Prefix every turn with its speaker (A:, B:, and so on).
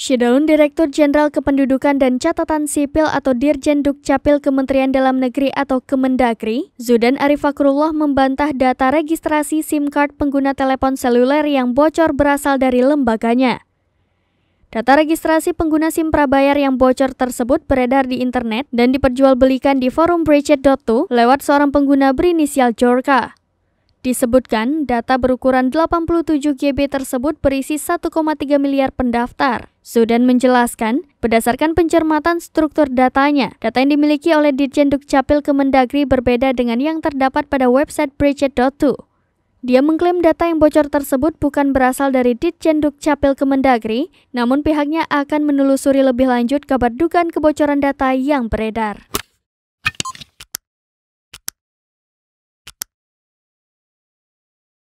A: Shidaun Direktur Jenderal Kependudukan dan Catatan Sipil atau Dirjen Dukcapil Kementerian Dalam Negeri atau Kemendagri, Zudan Arifakrullah membantah data registrasi SIM card pengguna telepon seluler yang bocor berasal dari lembaganya. Data registrasi pengguna SIM prabayar yang bocor tersebut beredar di internet dan diperjualbelikan di forum Bridget.to lewat seorang pengguna berinisial Jorka. Disebutkan, data berukuran 87 GB tersebut berisi 1,3 miliar pendaftar. Sudan menjelaskan, berdasarkan pencermatan struktur datanya, data yang dimiliki oleh Dirjen Dukcapil Kemendagri berbeda dengan yang terdapat pada website Bridget.2. Dia mengklaim data yang bocor tersebut bukan berasal dari Ditjen Dukcapil Kemendagri, namun pihaknya akan menelusuri lebih lanjut kabar dugaan kebocoran data yang beredar.